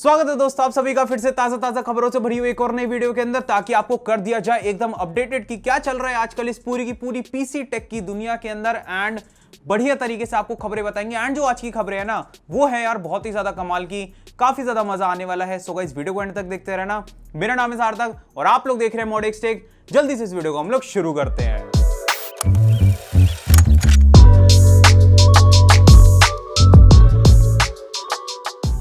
स्वागत है दोस्तों आप सभी का फिर से ताजा ताजा खबरों से भरी हुई एक और नई वीडियो के अंदर ताकि आपको कर दिया जाए एकदम अपडेटेड कि क्या चल रहा है आजकल इस पूरी की पूरी पीसी टेक की दुनिया के अंदर एंड बढ़िया तरीके से आपको खबरें बताएंगे एंड जो आज की खबरें है ना वो है यार बहुत ही ज्यादा कमाल की काफी ज्यादा मजा आने वाला है सो इस वीडियो को एंड तक देखते रहना मेरा नाम है सार्थक और आप लोग देख रहे हैं मोडेक्स टेक जल्दी से इस वीडियो को हम लोग शुरू करते हैं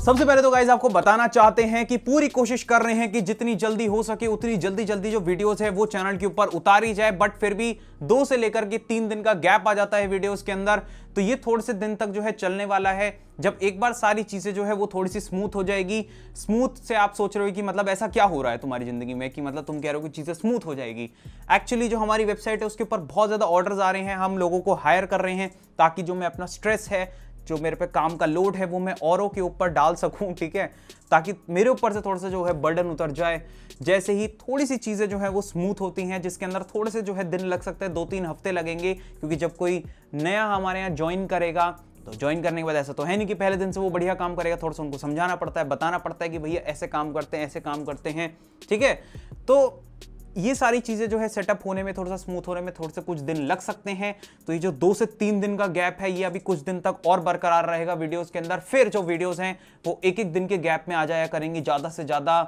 सबसे पहले तो गाइज आपको बताना चाहते हैं कि पूरी कोशिश कर रहे हैं कि जितनी जल्दी हो सके उतनी जल्दी जल्दी जो वीडियोस है वो चैनल के ऊपर उतारी जाए बट फिर भी दो से लेकर के तीन दिन का गैप आ जाता है वीडियोस के अंदर तो ये थोड़े से दिन तक जो है चलने वाला है जब एक बार सारी चीज़ें जो है वो थोड़ी सी स्मूथ हो जाएगी स्मूथ से आप सोच रहे हो कि मतलब ऐसा क्या हो रहा है तुम्हारी ज़िंदगी में कि मतलब तुम कह रहे हो कि चीज़ें स्मूथ हो जाएगी एक्चुअली जो हमारी वेबसाइट है उसके ऊपर बहुत ज़्यादा ऑर्डर आ रहे हैं हम लोगों को हायर कर रहे हैं ताकि जो मैं अपना स्ट्रेस है जो मेरे पे काम का लोड है वो मैं औरों के ऊपर डाल सकूं ठीक है ताकि मेरे ऊपर से थोड़ा सा जो है बर्डन उतर जाए जैसे ही थोड़ी सी चीज़ें जो है वो स्मूथ होती हैं जिसके अंदर थोड़े से जो है दिन लग सकते हैं दो तीन हफ्ते लगेंगे क्योंकि जब कोई नया हमारे यहाँ ज्वाइन करेगा तो ज्वाइन करने के बाद ऐसा तो है नहीं कि पहले दिन से वो बढ़िया काम करेगा थोड़ा सा उनको समझाना पड़ता है बताना पड़ता है कि भैया ऐसे काम करते हैं ऐसे काम करते हैं ठीक है तो ये सारी चीज़ें जो है सेटअप होने में थोड़ा सा स्मूथ होने में थोड़े से कुछ दिन लग सकते हैं तो ये जो दो से तीन दिन का गैप है ये अभी कुछ दिन तक और बरकरार रहेगा वीडियोस के अंदर फिर जो वीडियोस हैं वो एक एक दिन के गैप में आ जाया करेंगी ज़्यादा से ज़्यादा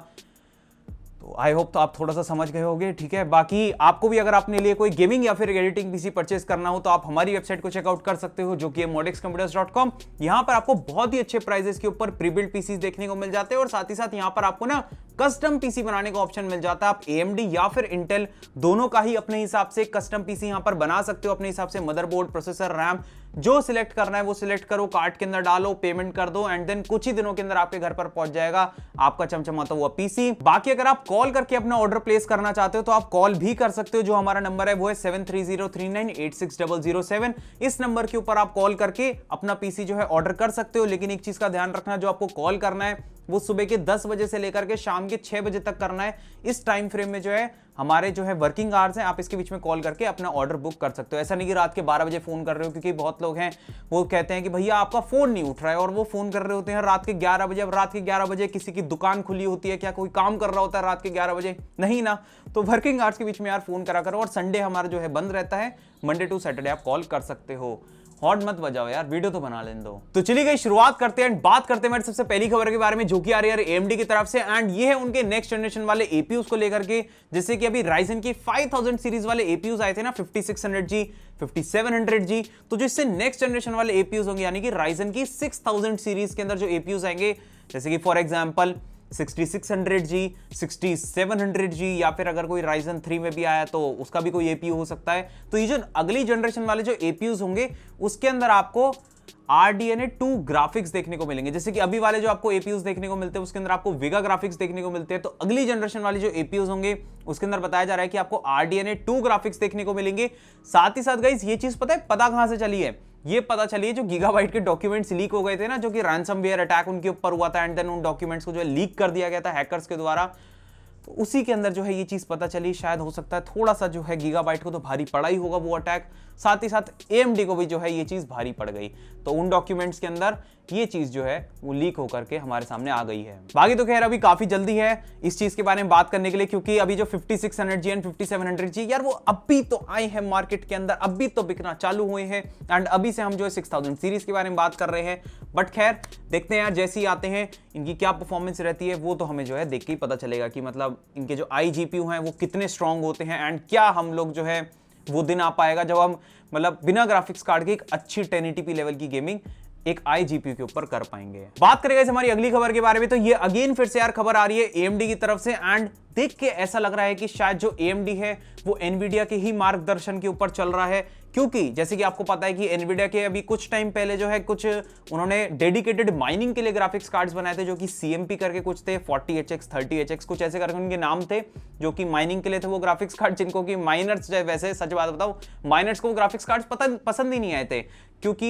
तो आई होप तो आप थोड़ा सा समझ गए होगे ठीक है बाकी आपको भी अगर अपने लिए कोई गेमिंग या फिर एडिटिंग पीसी परचेस करना हो तो आप हमारी वेबसाइट को चेकआउट कर सकते हो जो कि है मोडेक्स कंप्यूटर्स डॉट कॉम यहाँ पर आपको बहुत ही अच्छे प्राइजेस के ऊपर प्रीबिल्ड पीसीज देखने को मिल जाते हैं और साथ ही साथ यहाँ पर आपको ना कस्टम पीसी बनाने का ऑप्शन मिल जाता है आप एएमडी या फिर इंटेल दोनों का ही अपने हिसाब से कस्टम पीसी यहाँ पर बना सकते हो अपने हिसाब से मदरबोर्ड प्रोसेसर रैम जो सिलेक्ट करना है वो सिलेक्ट करो कार्ड के अंदर डालो पेमेंट कर दो एंड देन कुछ ही दिनों के अंदर आपके घर पर पहुंच जाएगा आपका चमचमाता हुआ पीसी बाकी अगर आप कॉल करके अपना ऑर्डर प्लेस करना चाहते हो तो आप कॉल भी कर सकते हो जो हमारा नंबर है वो है seven three zero three nine eight six double zero seven इस नंबर के ऊपर आप कॉल करके अपना पीसी जो है ऑर्डर कर सकते हो लेकिन एक चीज का ध्यान रखना जो आपको कॉल करना है वो सुबह के 10 बजे से लेकर के शाम के 6 बजे तक करना है इस टाइम फ्रेम में जो है हमारे जो है वर्किंग आवर्स हैं आप इसके बीच में कॉल करके अपना ऑर्डर बुक कर सकते हो ऐसा नहीं कि रात के बारह बजे फ़ोन कर रहे हो क्योंकि बहुत लोग हैं वो कहते हैं कि भैया आपका फ़ोन नहीं उठ रहा है और वो फ़ोन कर रहे होते हैं रात के ग्यारह बजे अब रात के ग्यारह बजे किसी की दुकान खुली होती है क्या कोई काम कर रहा होता है रात के ग्यारह बजे नहीं ना तो वर्किंग आवर्स के बीच में यार फ़ोन करा करो और संडे हमारा जो है बंद रहता है मंडे टू सैटरडे आप कॉल कर सकते हो हॉट मत बजाओ यार वीडियो तो बना लेने दो तो चलिए गई शुरुआत करते हैं बात करते हैं सबसे पहली खबर के बारे में जो कि आ रही है एमडी की तरफ से एंड ये है उनके नेक्स्ट जनरेशन वाले एपीयूस को लेकर के जैसे कि कि अभी राइजन की 5000 सीरीज वाले एपीयूज आए थे ना 5600G, 5700G, तो जो इससे नेक्स्ट जनरेशन वाले एपीयूज होंगे यानी कि राइजन की 6000 सीरीज के अंदर जो एपीयूज आएंगे जैसे कि फॉर एग्जांपल 6600G, 6700G या फिर अगर कोई राइजन 3 में भी आया तो उसका भी कोई एपीयू हो सकता है तो ये जो अगली जनरेशन वाले जो एपीयूज होंगे उसके अंदर आपको RDNA टू ग्राफिक्स देखने को मिलेंगे जैसे कि अभी वाले जो आपको APUs देखने को मिलते हैं उसके अंदर आपको विगा ग्राफिक्स देखने को मिलते हैं तो अगली जनरेशन वाले जो एपीयूज होंगे उसके अंदर बताया जा रहा है कि आपको RDNA टू ग्राफिक्स देखने को मिलेंगे साथ ही साथ गाइस ये चीज पता है पता कहां से चली है ये पता चलिए जो गीगाबाइट के डॉक्यूमेंट्स लीक हो गए थे ना जो कि रैनसमवेयर अटैक उनके ऊपर हुआ था एंड देन उन डॉक्यूमेंट्स को जो है लीक कर दिया गया था हैकर्स के द्वारा तो उसी के अंदर जो है ये चीज़ पता चली शायद हो सकता है थोड़ा सा जो है गीगाबाइट को तो भारी पड़ा ही होगा वो अटैक साथ ही साथ ए को भी जो है ये चीज़ भारी पड़ गई तो उन डॉक्यूमेंट्स के अंदर ये चीज़ जो है वो लीक होकर के हमारे सामने आ गई है बाकी तो खैर अभी काफ़ी जल्दी है इस चीज़ के बारे में बात करने के लिए क्योंकि अभी जो 5600 जी एंड 5700 जी यार वो अभी तो आए हैं मार्केट के अंदर अभी तो बिकना चालू हुए हैं एंड अभी से हम जो है सिक्स सीरीज के बारे में बात कर रहे हैं बट खैर देखते हैं यार जैसे ही आते हैं इनकी क्या परफॉर्मेंस रहती है वो तो हमें जो है देख के ही पता चलेगा कि मतलब मतलब इनके जो आई जी हैं वो कितने स्ट्रॉन्ग होते हैं एंड क्या हम लोग जो है वो दिन आ पाएगा जब हम मतलब बिना ग्राफिक्स कार्ड के एक अच्छी टेन लेवल की गेमिंग एक आई के ऊपर कर पाएंगे बात करेगा इस हमारी अगली खबर के बारे में तो ये अगेन फिर से यार खबर आ रही है एएमडी की तरफ से एंड देख के ऐसा लग रहा है कि शायद जो एएमडी है वो एनवीडिया के ही मार्गदर्शन के ऊपर चल रहा है क्योंकि जैसे कि आपको पता है कि एनवीडिया के अभी कुछ टाइम पहले जो है कुछ उन्होंने डेडिकेटेड माइनिंग के लिए ग्राफिक्स कार्ड्स बनाए थे जो कि सीएमपी करके कुछ थे H X thirty H X कुछ ऐसे करके उनके नाम थे जो कि माइनिंग के लिए थे वो ग्राफिक्स कार्ड जिनको कि माइनर्स जो वैसे सच बात बताओ माइनर्स को ग्राफिक्स कार्ड पसंद ही नहीं आए थे क्योंकि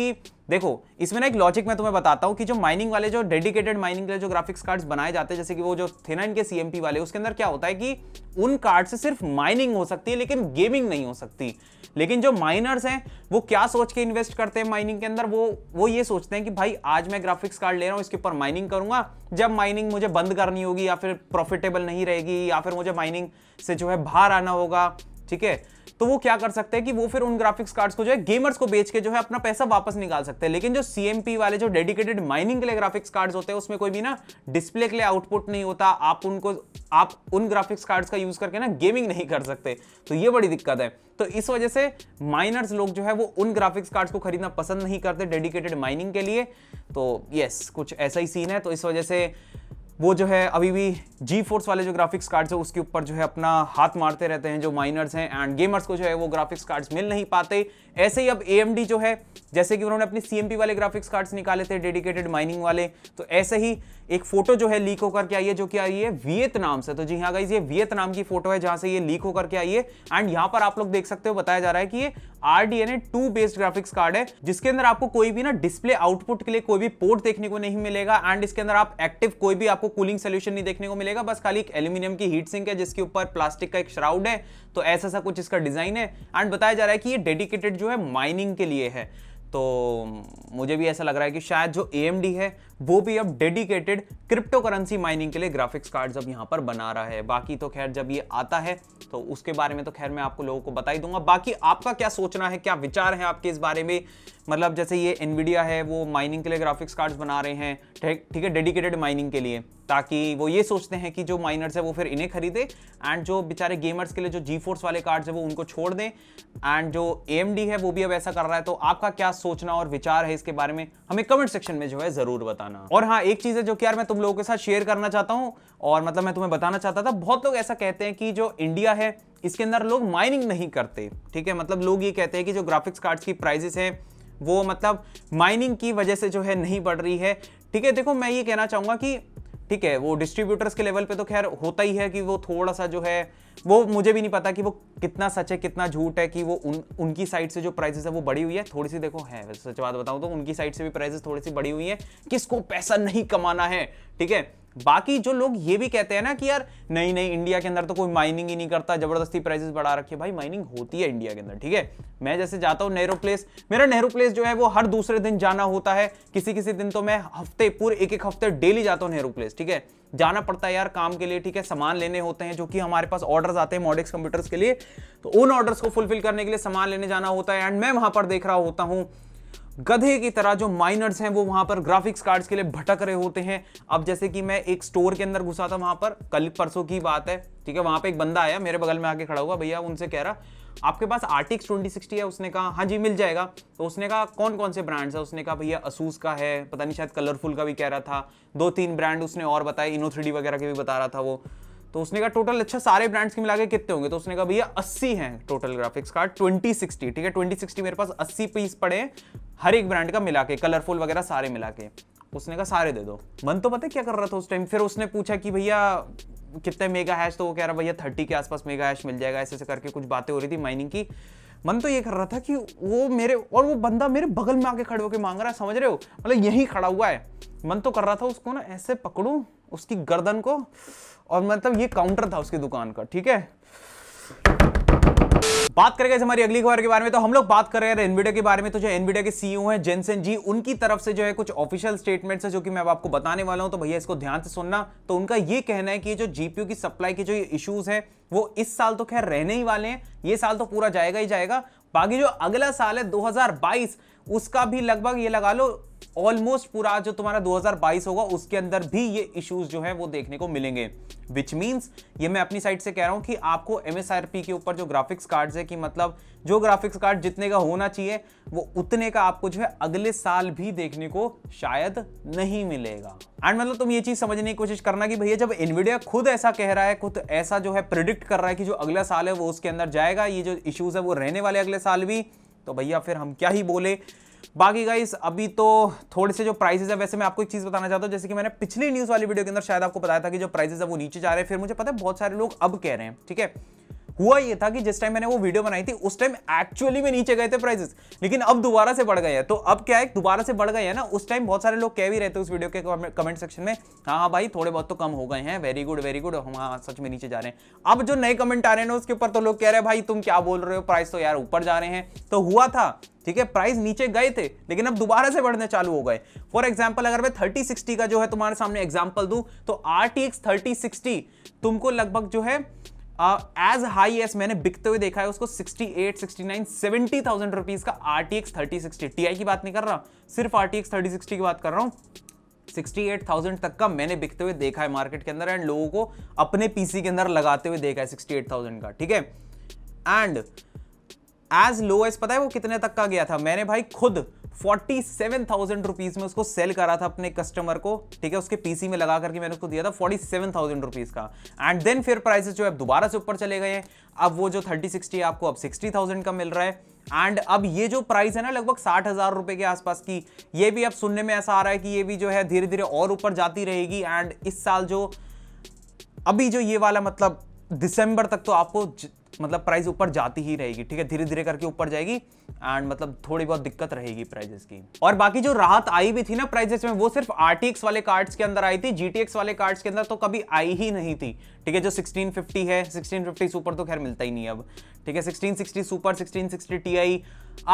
देखो इसमें ना एक लॉजिक मैं तुम्हें बताता हूँ कि जो माइनिंग वाले जो डेडिकेटेड माइनिंग वाले जो ग्राफिक्स कार्ड्स बनाए जाते हैं जैसे कि वो जो थे ना इनके सीएमपी वाले उसके अंदर क्या होता है कि उन कार्ड से सिर्फ माइनिंग हो सकती है लेकिन गेमिंग नहीं हो सकती लेकिन जो माइनर्स हैं वो क्या सोच के इन्वेस्ट करते हैं माइनिंग के अंदर वो वो ये सोचते हैं कि भाई आज मैं ग्राफिक्स कार्ड ले रहा हूँ इसके ऊपर माइनिंग करूंगा जब माइनिंग मुझे बंद करनी होगी या फिर प्रॉफिटेबल नहीं रहेगी या फिर मुझे माइनिंग से जो है बाहर आना होगा ठीक है तो वो क्या कर सकते हैं कि वो फिर उन ग्राफिक्स कार्ड्स को जो है गेमर्स को बेच के जो है अपना पैसा वापस निकाल सकते हैं लेकिन जो सीएमपी वाले जो डेडिकेटेड माइनिंग के लिए ग्राफिक्स कार्ड्स होते हैं उसमें कोई भी ना डिस्प्ले के लिए आउटपुट नहीं होता आप उनको आप उन ग्राफिक्स कार्ड्स का यूज करके ना गेमिंग नहीं कर सकते तो ये बड़ी दिक्कत है तो इस वजह से माइनर्स लोग जो है वो उन ग्राफिक्स कार्ड्स को खरीदना पसंद नहीं करते डेडिकेटेड माइनिंग के लिए तो यस कुछ ऐसा ही सीन है तो इस वजह से वो जो है अभी भी जी फोर्स वाले जो ग्राफिक्स कार्ड्स है उसके ऊपर जो है अपना हाथ मारते रहते हैं जो माइनर्स हैं एंड गेमर्स को जो है वो ग्राफिक्स कार्ड्स मिल नहीं पाते ऐसे ही अब ए जो है जैसे कि उन्होंने अपने सी वाले ग्राफिक्स कार्ड्स निकाले थे डेडिकेटेड माइनिंग वाले तो ऐसे ही एक फोटो जो है लीक होकर के आई है जो कि आई है वियतनाम से तो जी हाँ गाइज ये वियतनाम की फोटो है जहां से ये लीक होकर के आई है एंड यहाँ पर आप लोग देख सकते हो बताया जा रहा है कि ये RDNA 2 बेस्ड ग्राफिक्स कार्ड है जिसके अंदर आपको कोई भी ना डिस्प्ले आउटपुट के लिए कोई भी पोर्ट देखने को नहीं मिलेगा एंड इसके अंदर आप एक्टिव कोई भी आपको कूलिंग सोल्यूशन नहीं देखने को मिलेगा बस खाली एक एल्यूमिनियम की हीट सिंक है जिसके ऊपर प्लास्टिक का एक श्राउड है तो ऐसा सा कुछ इसका डिजाइन है एंड बताया जा रहा है कि ये डेडिकेटेड जो है माइनिंग के लिए है तो मुझे भी ऐसा लग रहा है कि शायद जो ए है वो भी अब डेडिकेटेड क्रिप्टो करेंसी माइनिंग के लिए ग्राफिक्स कार्ड अब यहां पर बना रहा है बाकी तो खैर जब ये आता है तो उसके बारे में तो खैर मैं आपको लोगों को बता ही दूंगा बाकी आपका क्या सोचना है क्या विचार है आपके इस बारे में मतलब जैसे ये एनविडिया है वो माइनिंग के लिए ग्राफिक्स कार्ड्स बना रहे हैं ठीक है डेडिकेटेड माइनिंग के लिए ताकि वो ये सोचते हैं कि जो माइनर्स है वो फिर इन्हें खरीदे एंड जो बेचारे गेमर्स के लिए जो जी फोर्स वाले कार्ड्स है वो उनको छोड़ दें एंड जो ए है वो भी अब ऐसा कर रहा है तो आपका क्या सोचना और विचार है इसके बारे में हमें कमेंट सेक्शन में जो है ज़रूर बताएं बताना और हाँ एक चीज है जो कि यार मैं तुम लोगों के साथ शेयर करना चाहता हूँ और मतलब मैं तुम्हें बताना चाहता था बहुत लोग ऐसा कहते हैं कि जो इंडिया है इसके अंदर लोग माइनिंग नहीं करते ठीक है मतलब लोग ये कहते हैं कि जो ग्राफिक्स कार्ड की प्राइजेस हैं वो मतलब माइनिंग की वजह से जो है नहीं बढ़ रही है ठीक है देखो मैं ये कहना चाहूंगा कि ठीक है वो डिस्ट्रीब्यूटर्स के लेवल पे तो खैर होता ही है कि वो थोड़ा सा जो है वो मुझे भी नहीं पता कि वो कितना सच है कितना झूठ है कि वो उन उनकी साइड से जो प्राइजेस है वो बढ़ी हुई है थोड़ी सी देखो है सच बात बताऊँ तो उनकी साइड से भी प्राइजेस थोड़ी सी बढ़ी हुई है किसको पैसा नहीं कमाना है ठीक है बाकी जो लोग ये भी कहते हैं ना कि यार नहीं नहीं इंडिया के अंदर तो कोई माइनिंग ही नहीं करता जबरदस्ती प्राइसेस बढ़ा रखे भाई माइनिंग होती है इंडिया के अंदर ठीक है मैं जैसे जाता हूं नेहरू प्लेस मेरा नेहरू प्लेस जो है वो हर दूसरे दिन जाना होता है किसी किसी दिन तो मैं हफ्ते पूरे एक एक हफ्ते डेली जाता हूँ नेहरू प्लेस ठीक है जाना पड़ता है यार काम के लिए ठीक है सामान लेने होते हैं जो कि हमारे पास ऑर्डर्स आते हैं मॉडिक्स कंप्यूटर्स के लिए तो उन ऑर्डर्स को फुलफिल करने के लिए सामान लेने जाना होता है एंड मैं वहां पर देख रहा होता हूँ गधे की तरह जो माइनर्स हैं वो वहां पर ग्राफिक्स कार्ड्स के लिए भटक रहे होते हैं अब जैसे कि मैं एक स्टोर के अंदर घुसा था वहां पर कल परसों की बात है ठीक है वहां पे एक बंदा आया मेरे बगल में आके खड़ा हुआ भैया उनसे कह रहा आपके पास आर्टिक्स ट्वेंटी सिक्सटी है उसने कहा हाँ जी मिल जाएगा तो उसने कहा कौन कौन से ब्रांड्स है उसने कहा भैया असूस का है पता नहीं शायद कलरफुल का भी कह रहा था दो तीन ब्रांड उसने और बताए इनो थ्री वगैरह के भी बता रहा था वो तो उसने कहा टोटल अच्छा सारे ब्रांड्स के मिला के कितने होंगे तो उसने कहा भैया अस्सी हैं total graphics card twenty sixty ठीक है ट्वेंटी सिक्सटी मेरे पास अस्सी पीस पड़े हैं हर एक ब्रांड का मिला के कलरफुल वगैरह सारे मिला के उसने कहा सारे दे दो मन तो पता क्या कर रहा था उस टाइम फिर उसने पूछा कि भैया कितने मेगा हैश तो वो कह रहा भैया थर्टी के आसपास मेगा हैश मिल जाएगा ऐसे ऐसे करके कुछ बातें हो रही थी माइनिंग की मन तो ये कर रहा था कि वो मेरे और वो बंदा मेरे बगल में आके खड़े होकर मांग रहा है समझ रहे हो मतलब यही खड़ा हुआ है मन तो कर रहा था उसको ना ऐसे पकड़ू उसकी गर्दन को और मतलब ये काउंटर था उसकी दुकान का ठीक है बात करेंगे हमारी अगली खबर के बारे में तो हम लोग बात कर रहे हैं एनवीडिया के बारे में तो जो एनवीडिया के सीईओ e हैं जेनसन जी उनकी तरफ से जो है कुछ ऑफिशियल स्टेटमेंट्स है जो कि मैं आपको बताने वाला हूं तो भैया इसको ध्यान से सुनना तो उनका यह कहना है कि जो जीपीयू की सप्लाई के जो इश्यूज है वो इस साल तो खैर रहने ही वाले हैं ये साल तो पूरा जाएगा ही जाएगा बाकी जो अगला साल है 2022 उसका भी लगभग ये लगा लो ऑलमोस्ट पूरा जो तुम्हारा 2022 होगा उसके अंदर भी ये इश्यूज जो है वो देखने को मिलेंगे विच मीन्स ये मैं अपनी साइड से कह रहा हूँ कि आपको एम के ऊपर जो ग्राफिक्स कार्ड्स है कि मतलब जो ग्राफिक्स कार्ड जितने का होना चाहिए वो उतने का आपको जो है अगले साल भी देखने को शायद नहीं मिलेगा एंड मतलब तुम ये चीज़ समझने की कोशिश करना कि भैया जब इनविडिया खुद ऐसा कह रहा है खुद ऐसा जो है प्रिडिक्ट कर रहा है कि जो अगला साल है वो उसके अंदर जाएगा ये जो इश्यूज़ है वो रहने वाले अगले साल भी तो भैया फिर हम क्या ही बोले बाकी गाइस अभी तो थोड़े से जो प्राइसेस है वैसे मैं आपको एक चीज़ बताना चाहता हूँ जैसे कि मैंने पिछली न्यूज़ वाली वीडियो के अंदर शायद आपको बताया था कि जो प्राइसेस है वो नीचे जा रहे हैं फिर मुझे पता है बहुत सारे लोग अब कह रहे हैं ठीक है हुआ ये था कि जिस टाइम मैंने वो वीडियो बनाई थी उस टाइम एक्चुअली में नीचे गए थे प्राइसेस लेकिन अब दोबारा से बढ़ गए हैं तो अब क्या है दोबारा से बढ़ गए हैं ना उस टाइम बहुत सारे लोग कह भी रहे थे उस वीडियो के कमेंट सेक्शन में हाँ हाँ भाई थोड़े बहुत तो कम हो गए हैं वेरी गुड वेरी गुड हम हाँ सच में नीचे जा रहे हैं अब जो नए कमेंट आ रहे हैं ना उसके ऊपर तो लोग कह रहे हैं भाई तुम क्या बोल रहे हो प्राइस तो यार ऊपर जा रहे हैं तो हुआ था ठीक है प्राइस नीचे गए थे लेकिन अब दोबारा से बढ़ने चालू हो गए फॉर एग्जाम्पल अगर मैं थर्टी सिक्सटी का जो है तुम्हारे सामने एग्जाम्पल दूं तो R T X thirty sixty तुमको लगभग जो है एज हाई एस मैंने बिकते हुए देखा है उसको 68, 69, 70 थाउजेंड रुपीज का RTX 3060 Ti की बात नहीं कर रहा सिर्फ RTX 3060 की बात कर रहा हूँ 68,000 तक का मैंने बिकते हुए देखा है मार्केट के अंदर एंड लोगों को अपने पीसी के अंदर लगाते हुए देखा है 68,000 का ठीक है एंड एज लो एज पता है वो कितने तक का गया था मैंने भाई खुद फोर्टी सेवन थाउजेंड रुपीज में उसको सेल करा था अपने कस्टमर को ठीक है उसके पीसी में लगा करके मैंने उसको दिया था फोर्टी सेवन थाउजेंड रुपीज का एंड देन फिर प्राइसेस जो है दोबारा से ऊपर चले गए हैं अब वो जो थर्टी सिक्सटी आपको अब सिक्सटी थाउजेंड का मिल रहा है एंड अब ये जो प्राइस है ना लगभग साठ हजार रुपए के आसपास की ये भी अब सुनने में ऐसा आ रहा है कि ये भी जो है धीरे धीरे और ऊपर जाती रहेगी एंड इस साल जो अभी जो ये वाला मतलब दिसंबर तक तो आपको मतलब प्राइस ऊपर जाती ही रहेगी ठीक है धीरे धीरे करके ऊपर जाएगी एंड मतलब थोड़ी बहुत दिक्कत रहेगी प्राइजेस की और बाकी जो राहत आई भी थी ना प्राइजेस में वो सिर्फ आरटीएक्स वाले कार्ड्स के अंदर आई थी जीटीएक्स वाले कार्ड्स के अंदर तो कभी आई ही नहीं थी ठीक है जो 1650 है 1650 सुपर तो खैर मिलता ही नहीं अब ठीक है 1660 सुपर 1660 टीआई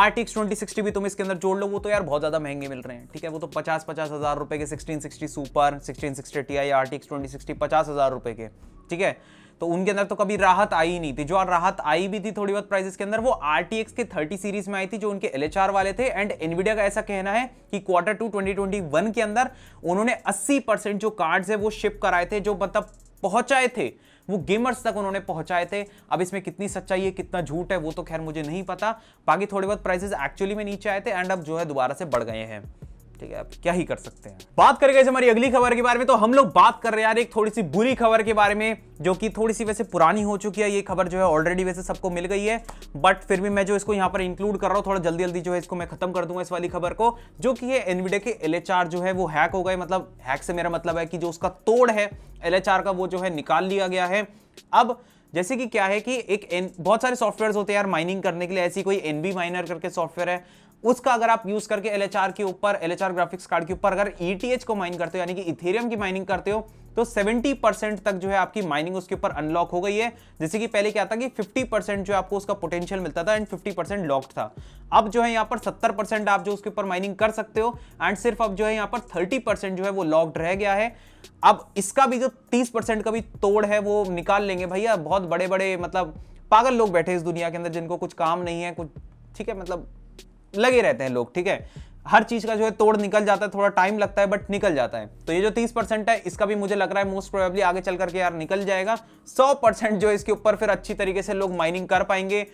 आरटीएक्स 2060 भी तुम इसके अंदर जोड़ लो वो तो यार बहुत ज्यादा महंगे मिल रहे हैं ठीक है वो तो पचास पचास हजार रुपए के 1660 सुपर 1660 टीआई आरटीएक्स 2060 पचास हजार रुपए के ठीक है तो उनके अंदर तो कभी राहत आई नहीं थी जो राहत आई भी थी थोड़ी बहुत प्राइसेस के अंदर वो आर के थर्टी सीरीज में आई थी जो उनके एल वाले थे एंड एनविडिया का ऐसा कहना है कि क्वार्टर टू ट्वेंटी के अंदर उन्होंने अस्सी जो कार्ड्स है वो शिप कराए थे जो मतलब पहुंचाए थे वो गेमर्स तक उन्होंने पहुंचाए थे अब इसमें कितनी सच्चाई है कितना झूठ है वो तो खैर मुझे नहीं पता बाकी थोड़े बहुत प्राइसेस एक्चुअली में नीचे आए थे एंड अब जो है दोबारा से बढ़ गए हैं ठीक है आप क्या ही कर सकते हैं बात करेंगे हमारी अगली खबर के बारे में तो हम लोग बात कर रहे हैं यार एक थोड़ी सी बुरी खबर के बारे में जो कि थोड़ी सी वैसे पुरानी हो चुकी है ये खबर जो है ऑलरेडी वैसे सबको मिल गई है बट फिर भी मैं जो इसको यहाँ पर इंक्लूड कर रहा हूँ थोड़ा जल्दी जल्दी जो है इसको मैं खत्म कर दूंगा इस वाली खबर को जो कि है एनविडे के एल जो है वो हैक हो गए मतलब हैक से मेरा मतलब है कि जो उसका तोड़ है एल का वो जो है निकाल लिया गया है अब जैसे कि क्या है कि एक बहुत सारे सॉफ्टवेयर होते हैं यार माइनिंग करने के लिए ऐसी कोई एनबी माइनर करके सॉफ्टवेयर है उसका अगर आप यूज करके एल के ऊपर एल ग्राफिक्स कार्ड के ऊपर अगर ई e को माइन करते हो यानी कि इथेरियम की माइनिंग करते हो तो 70 तक जो है आपकी माइनिंग उसके ऊपर अनलॉक हो गई है जैसे कि पहले क्या था कि 50 जो आपको उसका पोटेंशियल मिलता था एंड 50 लॉक्ड था अब जो है यहाँ पर 70 आप जो उसके ऊपर माइनिंग कर सकते हो एंड सिर्फ अब जो है यहाँ पर 30 जो है वो लॉक्ड रह गया है अब इसका भी जो 30 परसेंट का भी तोड़ है वो निकाल लेंगे भैया बहुत बड़े बड़े मतलब पागल लोग बैठे इस दुनिया के अंदर जिनको कुछ काम नहीं है कुछ ठीक है मतलब लगे रहते हैं लोग ठीक है हर चीज का जो है तोड़ निकल जाता है थोड़ा टाइम लगता है बट निकल जाता है तो ये जो 30 परसेंट है इसका भी मुझे लग रहा है मोस्ट प्रोबेबली आगे चल करके यार निकल जाएगा 100 परसेंट जो इसके ऊपर फिर अच्छी तरीके से लोग माइनिंग कर पाएंगे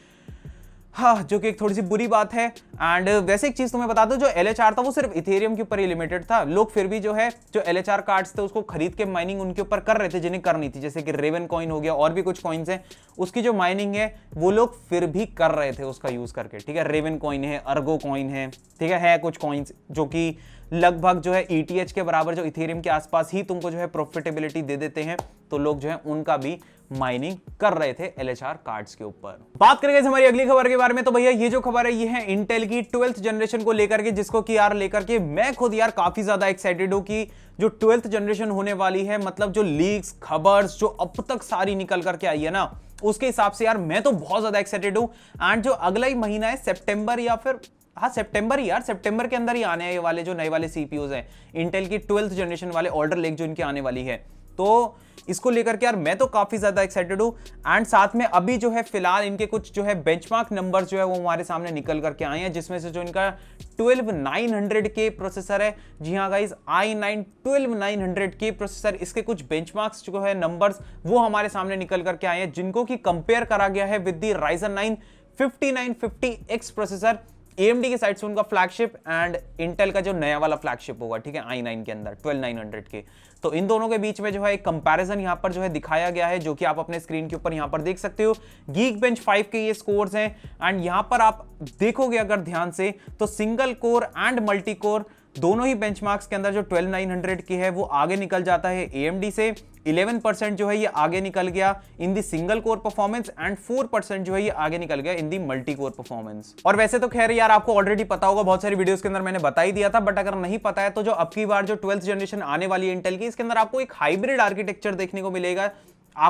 हाँ जो कि एक थोड़ी सी बुरी बात है एंड वैसे एक चीज़ तुम्हें बता दो जो एल था वो सिर्फ इथेरियम के ऊपर ही लिमिटेड था लोग फिर भी जो है जो एल कार्ड्स थे उसको खरीद के माइनिंग उनके ऊपर कर रहे थे जिन्हें करनी थी जैसे कि रेवन कॉइन हो गया और भी कुछ कॉइन्स हैं उसकी जो माइनिंग है वो लोग फिर भी कर रहे थे उसका यूज़ करके ठीक है रेवन कॉइन है अर्गो कॉइन है ठीक है, है कुछ कॉइन्स जो कि लगभग जो है ईटीएच e के बराबर जो इथेरियम के आसपास ही तुमको जो है प्रॉफिटेबिलिटी दे देते हैं तो लोग जो है उनका भी माइनिंग कर रहे थे एल कार्ड्स के ऊपर बात करेंगे हमारी अगली खबर के बारे में तो भैया ये जो खबर है ये है इंटेल की ट्वेल्थ जनरेशन को लेकर के जिसको कि यार लेकर के मैं खुद यार काफी ज्यादा एक्साइटेड हूँ कि जो ट्वेल्थ जनरेशन होने वाली है मतलब जो लीक्स खबर जो अब तक सारी निकल करके आई है ना उसके हिसाब से यार मैं तो बहुत ज्यादा एक्साइटेड हूँ एंड जो अगला ही महीना है सेप्टेंबर या फिर हाँ सितंबर ही यार सितंबर के अंदर ही आने ये वाले जो नए वाले सीपीयूज हैं इंटेल की ट्वेल्थ जनरेशन वाले ऑर्डर लेक जो इनके आने वाली है तो इसको लेकर के यार मैं तो काफ़ी ज़्यादा एक्साइटेड हूँ एंड साथ में अभी जो है फिलहाल इनके कुछ जो है बेंचमार्क नंबर्स जो है वो हमारे सामने निकल करके आए हैं जिसमें से जो इनका twelve nine hundred K processor है जी हाँ guys I nine twelve nine hundred K processor इसके कुछ बेंचमार्क्स जो है नंबर्स वो हमारे सामने निकल करके आए हैं जिनको कि कंपेयर करा गया है with the Ryzen nine fifty processor AMD के साइड से उनका फ्लैगशिप एंड इंटेल का जो नया वाला फ्लैगशिप होगा ठीक है आई नाइन के अंदर ट्वेल्व नाइन हंड्रेड के तो इन दोनों के बीच में जो है एक कंपैरिजन यहां पर जो है दिखाया गया है जो कि आप अपने स्क्रीन के ऊपर यहां पर देख सकते हो गीक बेंच फाइव के ये स्कोर्स हैं एंड यहां पर आप देखोगे अगर ध्यान से तो single core and multi core दोनों ही बेंचमार्क्स के अंदर जो 12900 की है वो आगे निकल जाता है एएमडी से 11 परसेंट जो है ये आगे निकल गया in the single core performance and 4 percent जो है ये आगे निकल गया in the multi core performance और वैसे तो खैर यार आपको ऑलरेडी पता होगा बहुत सारी वीडियोस के अंदर मैंने बता ही दिया था बट अगर नहीं पता है तो जो अब की बार जो ट्वेल्थ जनरेशन आने वाली है इंटेल की इसके अंदर आपको एक हाइब्रिड आर्किटेक्चर देखने को मिलेगा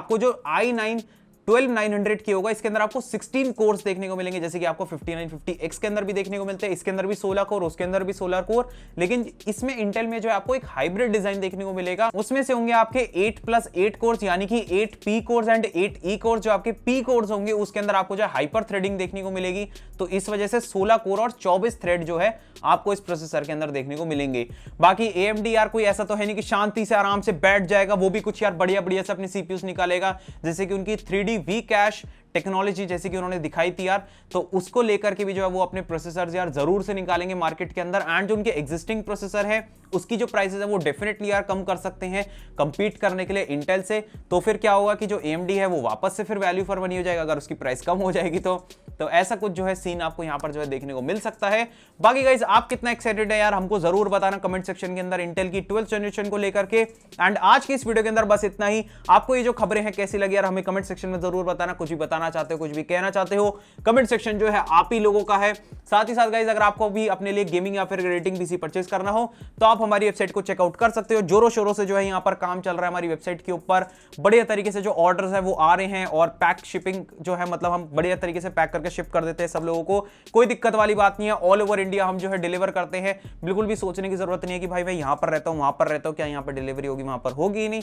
आपको जो I nine twelve nine hundred K होगा इसके अंदर आपको सिक्सटीन कोर्स देखने को मिलेंगे जैसे कि आपको फिफ्टी नाइन फिफ्टी एक्स के अंदर भी देखने को मिलते हैं इसके अंदर भी सोलह कोर उसके अंदर भी सोलह कोर लेकिन इसमें इंटेल में जो है आपको एक हाइब्रिड डिजाइन देखने को मिलेगा उसमें से होंगे आपके एट प्लस एट कोर्स यानी कि eight P cores and eight E cores जो आपके पी कोर्स होंगे उसके अंदर आपको जो हाइपर थ्रेडिंग देखने को मिलेगी तो इस वजह से सोलह कोर और चौबीस थ्रेड जो है आपको इस प्रोसेसर के अंदर देखने को मिलेंगे बाकी ए यार कोई ऐसा तो है नहीं कि शांति से आराम से बैठ जाएगा वो भी कुछ यार बढ़िया बढ़िया से अपने सीपीयू निकालेगा जैसे कि उनकी थ्री Vcash टेक्नोलॉजी जैसे कि उन्होंने दिखाई थी यार तो उसको लेकर के भी जो है वो अपने प्रोसेसर यार जरूर से निकालेंगे मार्केट के अंदर एंड जो उनके एग्जिस्टिंग प्रोसेसर है उसकी जो प्राइसेस है वो डेफिनेटली यार कम कर सकते हैं कंपीट करने के लिए इंटेल से तो फिर क्या होगा कि जो एम है वो वापस से फिर वैल्यू फॉर मनी हो जाएगा अगर उसकी प्राइस कम हो जाएगी तो तो ऐसा कुछ जो है सीन आपको यहां पर जो है देखने को मिल सकता है बाकी गाइज आप कितना एक्साइटेड है यार हमको जरूर बताना कमेंट सेक्शन के अंदर इंटेल की ट्वेल्थ जनरेशन को लेकर के एंड आज की इस वीडियो के अंदर बस इतना ही आपको ये जो खबरें हैं कैसी लगी यार हमें कमेंट सेक्शन में जरूर बताना कुछ भी बताना बताना चाहते हो कुछ भी कहना चाहते हो कमेंट सेक्शन जो है आप ही लोगों का है साथ ही साथ गाइज अगर आपको भी अपने लिए गेमिंग या फिर रेटिंग पीसी परचेज करना हो तो आप हमारी वेबसाइट को चेकआउट कर सकते हो जोरों शोरों से जो है यहाँ पर काम चल रहा है हमारी वेबसाइट के ऊपर बढ़िया तरीके से जो ऑर्डर्स है वो आ रहे हैं और पैक शिपिंग जो है मतलब हम बढ़िया तरीके से पैक करके शिप कर देते हैं सब लोगों को कोई दिक्कत वाली बात नहीं है ऑल ओवर इंडिया हम जो है डिलीवर करते हैं बिल्कुल भी सोचने की जरूरत नहीं है कि भाई भाई यहाँ पर रहता हूँ वहाँ पर रहता हूँ क्या यहाँ पर डिलीवरी होगी वहाँ पर होगी ही नहीं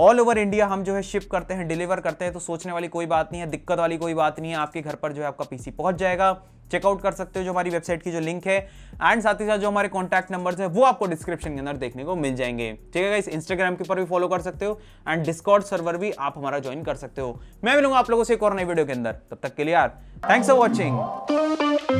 ऑल ओवर इंडिया हम जो है शिप करते हैं डिलीवर करते हैं तो सोचने वाली कोई बात नहीं है दिक्कत वाली कोई बात नहीं है आपके घर पर जो है आपका पीसी पहुंच जाएगा चेकआउट कर सकते हो जो हमारी वेबसाइट की जो लिंक है एंड साथ ही साथ जो हमारे कॉन्टैक्ट नंबर है वो आपको डिस्क्रिप्शन के अंदर देखने को मिल जाएंगे ठीक है इस इंस्टाग्राम के ऊपर भी फॉलो कर सकते हो एंड डिस्कॉर्ड सर्वर भी आप हमारा ज्वाइन कर सकते हो मैं मिलूंगा आप लोगों से एक और नई वीडियो के अंदर तब तक के लिए यार थैंक्स फॉर वॉचिंग